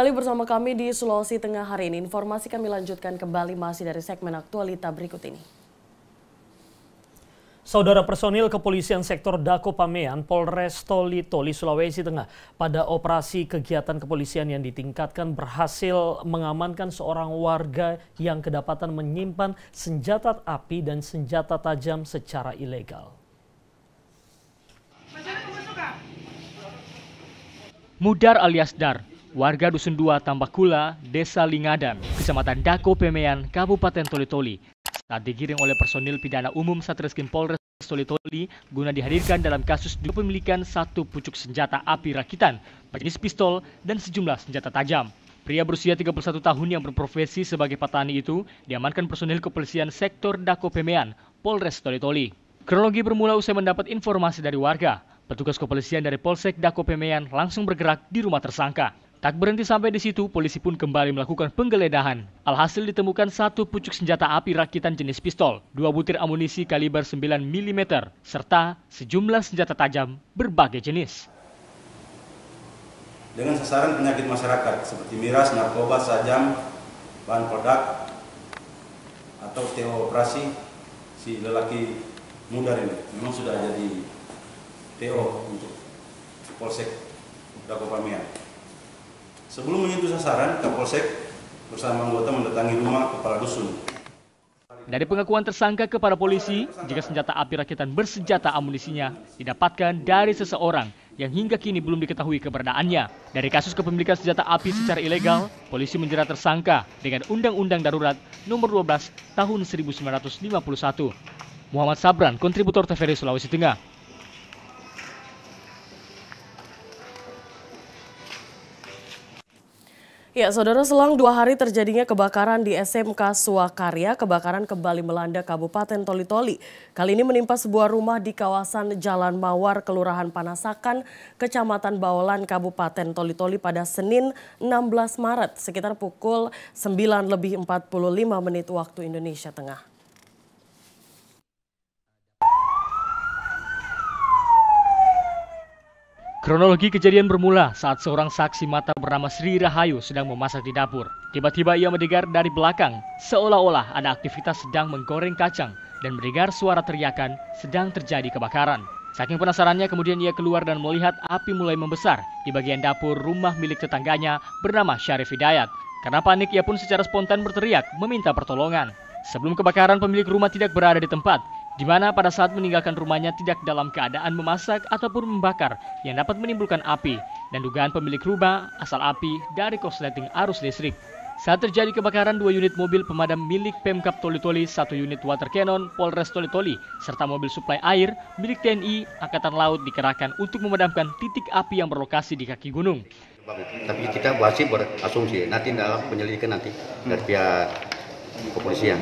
kembali bersama kami di Sulawesi Tengah hari ini. Informasi kami lanjutkan kembali masih dari segmen aktualita berikut ini. Saudara personil kepolisian sektor Dako Pamean Polres Toli Toli Sulawesi Tengah pada operasi kegiatan kepolisian yang ditingkatkan berhasil mengamankan seorang warga yang kedapatan menyimpan senjata api dan senjata tajam secara ilegal. Mudar alias Dar Warga Dusun 2 Tambakula, Desa Lingadan, Kecamatan Dako Pemean, Kabupaten Toli-Toli, saat digiring oleh personil pidana umum Satreskrim Polres toli guna dihadirkan dalam kasus kepemilikan satu pucuk senjata api rakitan, jenis pistol, dan sejumlah senjata tajam. Pria berusia 31 tahun yang berprofesi sebagai petani itu diamankan personil kepolisian sektor Dako Pemean, Polres toli Kronologi bermula usai mendapat informasi dari warga. Petugas kepolisian dari Polsek Dako Pemean langsung bergerak di rumah tersangka. Tak berhenti sampai di situ, polisi pun kembali melakukan penggeledahan. Alhasil ditemukan satu pucuk senjata api rakitan jenis pistol, dua butir amunisi kaliber 9 mm, serta sejumlah senjata tajam berbagai jenis. Dengan sasaran penyakit masyarakat seperti miras, narkoba, sajam, bahan peledak, atau teo operasi, si lelaki muda ini memang sudah jadi teo untuk Polsek Pamiang. Sebelum menyentuh sasaran, Kapolsek bersama anggota mendatangi rumah kepala dusun. Dari pengakuan tersangka kepada polisi, jika senjata api rakitan bersenjata amunisinya didapatkan dari seseorang yang hingga kini belum diketahui keberadaannya. Dari kasus kepemilikan senjata api secara ilegal, polisi menjerat tersangka dengan Undang-Undang Darurat Nomor 12 Tahun 1951. Muhammad Sabran, kontributor TVRI Sulawesi Tengah. Ya, saudara selang dua hari terjadinya kebakaran di SMK Suakarya, kebakaran kembali melanda Kabupaten Toli-Toli. Kali ini menimpa sebuah rumah di kawasan Jalan Mawar, Kelurahan Panasakan, Kecamatan Baolan, Kabupaten Toli-Toli pada Senin 16 Maret sekitar pukul 9 lebih 45 menit waktu Indonesia Tengah. Kronologi kejadian bermula saat seorang saksi mata bernama Sri Rahayu sedang memasak di dapur. Tiba-tiba ia mendengar dari belakang, seolah-olah ada aktivitas sedang menggoreng kacang dan mendengar suara teriakan sedang terjadi kebakaran. Saking penasarannya kemudian ia keluar dan melihat api mulai membesar di bagian dapur rumah milik tetangganya bernama Syarif Hidayat. Karena panik ia pun secara spontan berteriak meminta pertolongan. Sebelum kebakaran pemilik rumah tidak berada di tempat, di mana pada saat meninggalkan rumahnya tidak dalam keadaan memasak ataupun membakar yang dapat menimbulkan api dan dugaan pemilik rumah asal api dari korsleting arus listrik. Saat terjadi kebakaran dua unit mobil pemadam milik Pemkap Toli-Toli, satu unit water cannon Polres toli serta mobil suplai air milik TNI Angkatan Laut dikerahkan untuk memadamkan titik api yang berlokasi di kaki gunung. Tapi kita masih berasumsi, nanti dalam penyelidikan nanti dari pihak kepolisian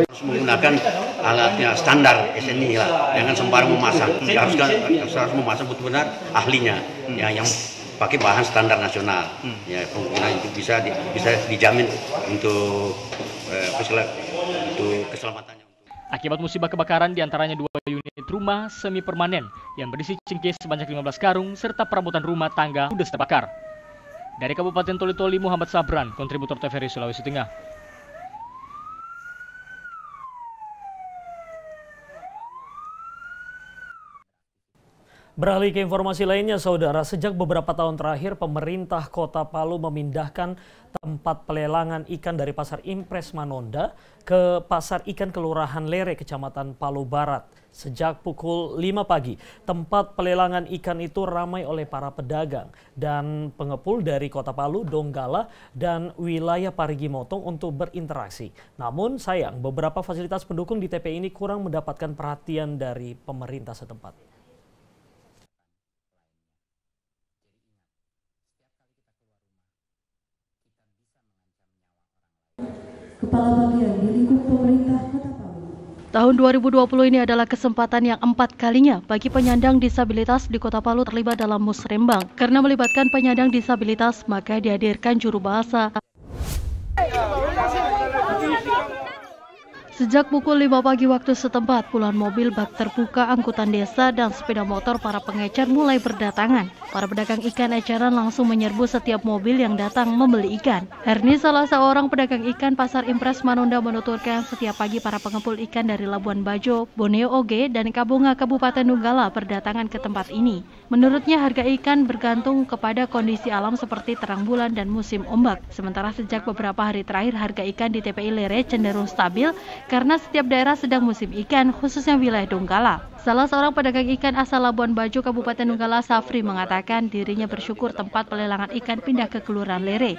harus menggunakan alatnya standar SNI lah jangan sembarang memasang ya harus kan, harus memasang benar-benar ahlinya hmm. ya yang pakai bahan standar nasional hmm. ya kemungkinan itu bisa di, bisa dijamin untuk eh, untuk keselamatannya akibat musibah kebakaran diantaranya dua unit rumah semi permanen yang berisi cengkeh sebanyak 15 karung serta perabotan rumah tangga sudah terbakar dari Kabupaten Toli-Toli Muhammad Sabran kontributor TVRI Sulawesi Tengah Beralih ke informasi lainnya, saudara, sejak beberapa tahun terakhir, pemerintah Kota Palu memindahkan tempat pelelangan ikan dari Pasar Impres Manonda ke Pasar Ikan Kelurahan Lere, Kecamatan Palu Barat. Sejak pukul 5 pagi, tempat pelelangan ikan itu ramai oleh para pedagang dan pengepul dari Kota Palu, Donggala, dan wilayah Parigi Motong untuk berinteraksi. Namun sayang, beberapa fasilitas pendukung di TP ini kurang mendapatkan perhatian dari pemerintah setempat. Tahun 2020 ini adalah kesempatan yang empat kalinya bagi penyandang disabilitas di Kota Palu terlibat dalam musrembang. Karena melibatkan penyandang disabilitas, maka dihadirkan juru bahasa Sejak pukul 5 pagi waktu setempat, puluhan mobil bak terbuka angkutan desa dan sepeda motor para pengecer mulai berdatangan. Para pedagang ikan eceran langsung menyerbu setiap mobil yang datang membeli ikan. Herni salah seorang pedagang ikan pasar Impres Manunda menuturkan setiap pagi para pengepul ikan dari Labuan Bajo, Boneo Oge, dan Kabunga Kabupaten Nunggala berdatangan ke tempat ini. Menurutnya harga ikan bergantung kepada kondisi alam seperti terang bulan dan musim ombak. Sementara sejak beberapa hari terakhir harga ikan di TPI Lere cenderung stabil karena setiap daerah sedang musim ikan, khususnya wilayah Donggala. Salah seorang pedagang ikan asal Labuan Bajo, Kabupaten Unggala, Safri, mengatakan dirinya bersyukur tempat pelelangan ikan pindah ke Kelurahan Lere.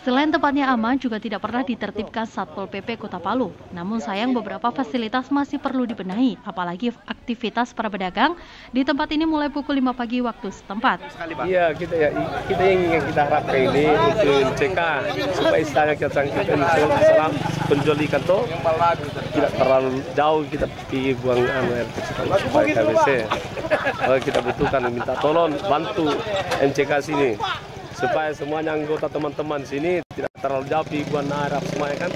Selain tempatnya aman, juga tidak pernah ditertibkan Satpol PP Kota Palu. Namun sayang beberapa fasilitas masih perlu dibenahi, apalagi aktivitas para pedagang di tempat ini mulai pukul 5 pagi waktu setempat. Iya, kita ya, kita yang, ingin kita harapkan ini untuk CK supaya istilahnya kita kita penjual ikan itu tidak terlalu jauh kita pergi buang anu, air baik KBC ya. oh, kita butuhkan minta tolong bantu MCK sini supaya semuanya anggota teman-teman sini tidak terlalu jauh gua Arab semuanya kan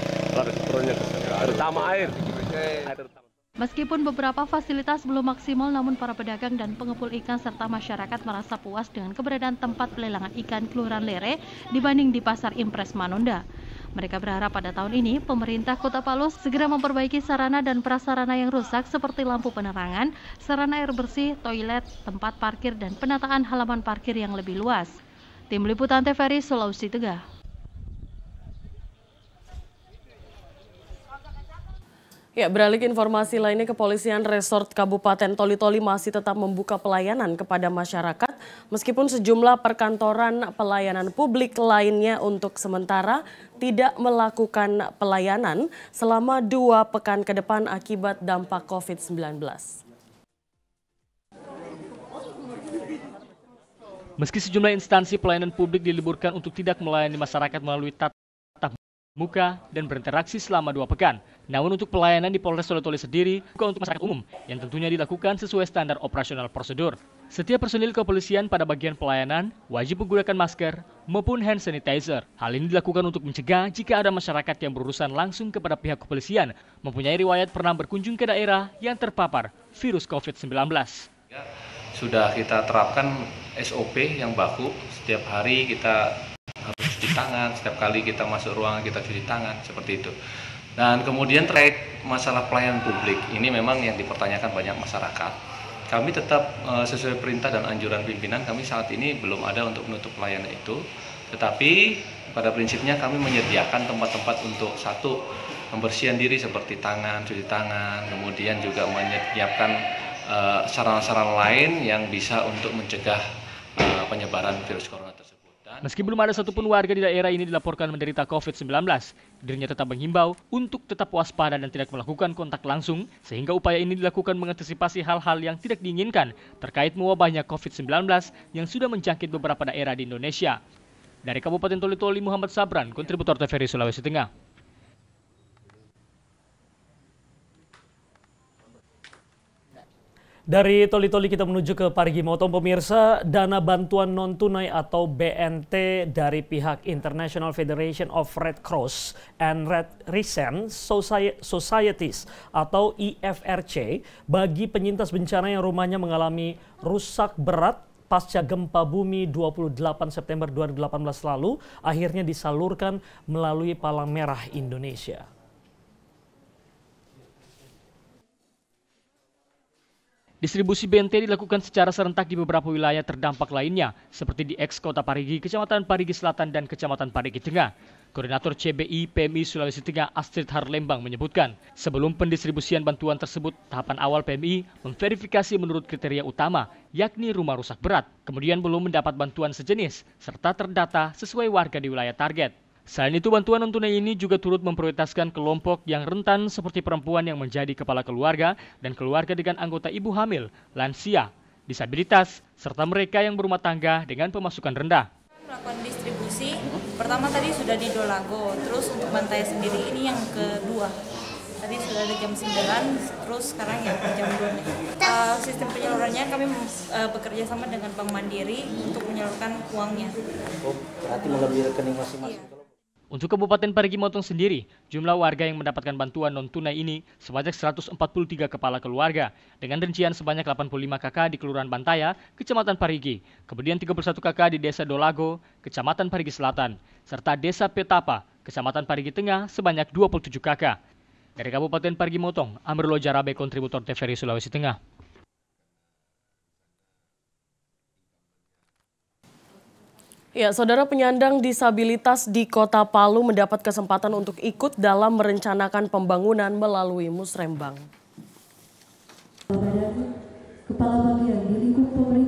terutama air, air terutama. Meskipun beberapa fasilitas belum maksimal, namun para pedagang dan pengepul ikan serta masyarakat merasa puas dengan keberadaan tempat pelelangan ikan Kelurahan Lere dibanding di Pasar Impres Manunda. Mereka berharap pada tahun ini pemerintah Kota Palu segera memperbaiki sarana dan prasarana yang rusak seperti lampu penerangan, sarana air bersih, toilet, tempat parkir, dan penataan halaman parkir yang lebih luas. Tim Liputan TVRI Sulawesi Tengah. Ya, beralih ke informasi lainnya, Kepolisian Resort Kabupaten Toli-Toli masih tetap membuka pelayanan kepada masyarakat Meskipun sejumlah perkantoran pelayanan publik lainnya untuk sementara tidak melakukan pelayanan selama dua pekan ke depan akibat dampak COVID-19. Meski sejumlah instansi pelayanan publik diliburkan untuk tidak melayani masyarakat melalui tata muka, dan berinteraksi selama dua pekan. Namun untuk pelayanan di Polres Solotoli sendiri, bukan untuk masyarakat umum, yang tentunya dilakukan sesuai standar operasional prosedur. Setiap personil kepolisian pada bagian pelayanan wajib menggunakan masker maupun hand sanitizer. Hal ini dilakukan untuk mencegah jika ada masyarakat yang berurusan langsung kepada pihak kepolisian, mempunyai riwayat pernah berkunjung ke daerah yang terpapar virus COVID-19. Ya, sudah kita terapkan SOP yang baku, setiap hari kita harus cuci tangan setiap kali kita masuk ruangan kita cuci tangan seperti itu dan kemudian terkait masalah pelayanan publik ini memang yang dipertanyakan banyak masyarakat kami tetap eh, sesuai perintah dan anjuran pimpinan kami saat ini belum ada untuk menutup pelayanan itu tetapi pada prinsipnya kami menyediakan tempat-tempat untuk satu pembersihan diri seperti tangan cuci tangan kemudian juga menyiapkan eh, sarana-sarana lain yang bisa untuk mencegah eh, penyebaran virus corona Meski belum ada satupun warga di daerah ini dilaporkan menderita COVID-19, dirinya tetap menghimbau untuk tetap waspada dan tidak melakukan kontak langsung, sehingga upaya ini dilakukan mengantisipasi hal-hal yang tidak diinginkan terkait mewabahnya COVID-19 yang sudah menjangkit beberapa daerah di Indonesia. Dari Kabupaten Toli Toli, Muhammad Sabran, kontributor TVRI Sulawesi Tengah. Dari Toli-Toli kita menuju ke Parigi Motong pemirsa, dana bantuan non tunai atau BNT dari pihak International Federation of Red Cross and Red Crescent Societies atau IFRC e bagi penyintas bencana yang rumahnya mengalami rusak berat pasca gempa bumi 28 September 2018 lalu akhirnya disalurkan melalui Palang Merah Indonesia. Distribusi BNT dilakukan secara serentak di beberapa wilayah terdampak lainnya, seperti di eks Kota Parigi, Kecamatan Parigi Selatan, dan Kecamatan Parigi Tengah. Koordinator CBI PMI Sulawesi Tengah Astrid Harlembang menyebutkan, sebelum pendistribusian bantuan tersebut, tahapan awal PMI memverifikasi menurut kriteria utama, yakni rumah rusak berat, kemudian belum mendapat bantuan sejenis, serta terdata sesuai warga di wilayah target. Selain itu, bantuan non-tunai ini juga turut memprioritaskan kelompok yang rentan seperti perempuan yang menjadi kepala keluarga dan keluarga dengan anggota ibu hamil, lansia, disabilitas, serta mereka yang berumah tangga dengan pemasukan rendah. Melakukan distribusi, pertama tadi sudah di Dolago, terus untuk bantai sendiri ini yang kedua. Tadi sudah ada jam 9, terus sekarang ya jam 2. Uh, eh, sistem penyalurannya kami uh, bekerja sama dengan Bank Mandiri untuk menyalurkan uangnya. Oh, berarti melalui rekening masing-masing? Iya. Untuk Kabupaten Parigi Motong sendiri, jumlah warga yang mendapatkan bantuan non-tunai ini sebanyak 143 kepala keluarga, dengan rincian sebanyak 85 KK di Kelurahan Bantaya, Kecamatan Parigi, kemudian 31 KK di Desa Dolago, Kecamatan Parigi Selatan, serta Desa Petapa, Kecamatan Parigi Tengah sebanyak 27 KK. Dari Kabupaten Parigi Motong, Amrlo Jarabe, kontributor TVRI Sulawesi Tengah. Ya, saudara penyandang disabilitas di Kota Palu mendapat kesempatan untuk ikut dalam merencanakan pembangunan melalui Musrembang. Kepala bagian di lingkup pemerintah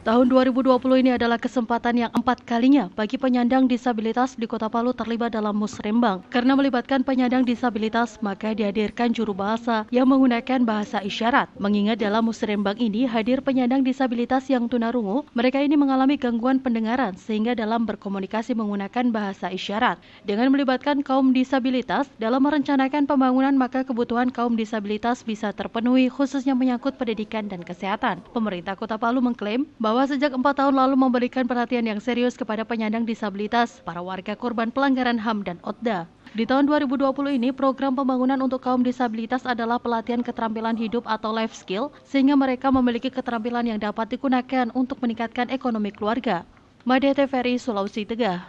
Tahun 2020 ini adalah kesempatan yang empat kalinya bagi penyandang disabilitas di Kota Palu terlibat dalam musrembang. Karena melibatkan penyandang disabilitas, maka dihadirkan juru bahasa yang menggunakan bahasa isyarat. Mengingat dalam musrembang ini hadir penyandang disabilitas yang tunarungu, mereka ini mengalami gangguan pendengaran sehingga dalam berkomunikasi menggunakan bahasa isyarat. Dengan melibatkan kaum disabilitas dalam merencanakan pembangunan, maka kebutuhan kaum disabilitas bisa terpenuhi khususnya menyangkut pendidikan dan kesehatan. Pemerintah Kota Palu mengklaim bahwa bahwa sejak empat tahun lalu memberikan perhatian yang serius kepada penyandang disabilitas, para warga korban pelanggaran HAM dan OTDA. Di tahun 2020 ini, program pembangunan untuk kaum disabilitas adalah pelatihan keterampilan hidup atau life skill, sehingga mereka memiliki keterampilan yang dapat digunakan untuk meningkatkan ekonomi keluarga. Made Teferi, Sulawesi Tengah.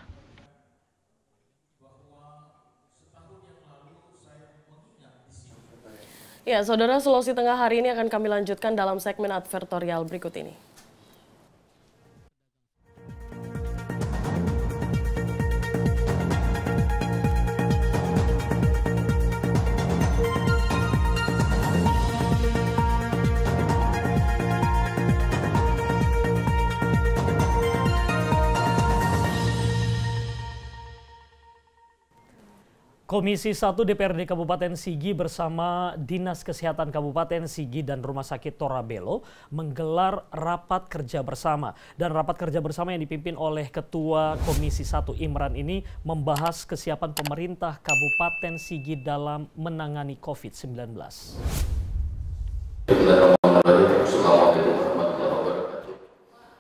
Ya, Saudara Sulawesi Tengah hari ini akan kami lanjutkan dalam segmen advertorial berikut ini. Komisi 1 DPRD Kabupaten Sigi bersama Dinas Kesehatan Kabupaten Sigi dan Rumah Sakit Torabelo menggelar rapat kerja bersama. Dan rapat kerja bersama yang dipimpin oleh Ketua Komisi 1 Imran ini membahas kesiapan pemerintah Kabupaten Sigi dalam menangani COVID-19.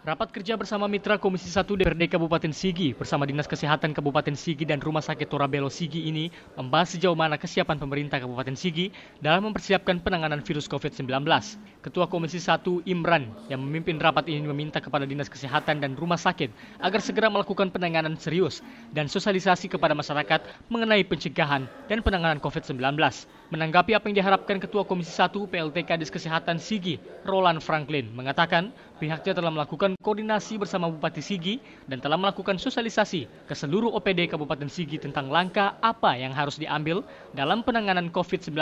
Rapat kerja bersama mitra Komisi 1 DPRD Kabupaten Sigi bersama Dinas Kesehatan Kabupaten Sigi dan Rumah Sakit Torabelo Sigi ini membahas sejauh mana kesiapan pemerintah Kabupaten Sigi dalam mempersiapkan penanganan virus COVID-19. Ketua Komisi 1 Imran yang memimpin rapat ini meminta kepada Dinas Kesehatan dan Rumah Sakit agar segera melakukan penanganan serius dan sosialisasi kepada masyarakat mengenai pencegahan dan penanganan COVID-19. Menanggapi apa yang diharapkan Ketua Komisi 1 PLT Kadis Kesehatan Sigi, Roland Franklin, mengatakan pihaknya telah melakukan koordinasi bersama Bupati Sigi dan telah melakukan sosialisasi ke seluruh OPD Kabupaten Sigi tentang langkah apa yang harus diambil dalam penanganan COVID-19.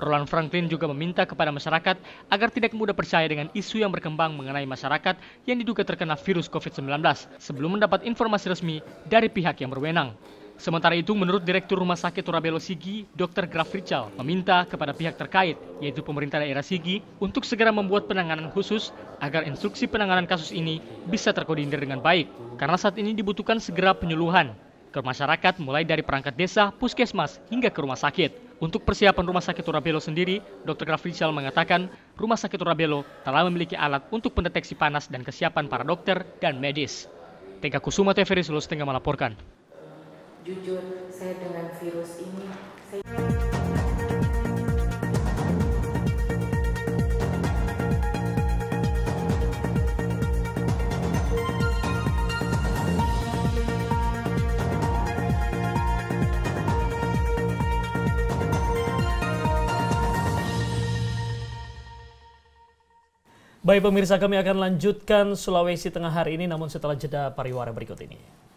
Roland Franklin juga meminta kepada masyarakat agar tidak mudah percaya dengan isu yang berkembang mengenai masyarakat yang diduga terkena virus COVID-19 sebelum mendapat informasi resmi dari pihak yang berwenang. Sementara itu, menurut Direktur Rumah Sakit Torabelo Sigi, Dr. Graf Rical meminta kepada pihak terkait, yaitu pemerintah daerah Sigi, untuk segera membuat penanganan khusus agar instruksi penanganan kasus ini bisa terkoordinir dengan baik, karena saat ini dibutuhkan segera penyuluhan ke masyarakat mulai dari perangkat desa, puskesmas, hingga ke rumah sakit. Untuk persiapan Rumah Sakit Torabelo sendiri, Dr. Graf Richal mengatakan Rumah Sakit Torabelo telah memiliki alat untuk pendeteksi panas dan kesiapan para dokter dan medis. Tega Kusuma TVRI Sulawesi Tengah melaporkan jujur saya dengan virus ini saya Baik pemirsa kami akan lanjutkan Sulawesi Tengah hari ini namun setelah jeda pariwara berikut ini.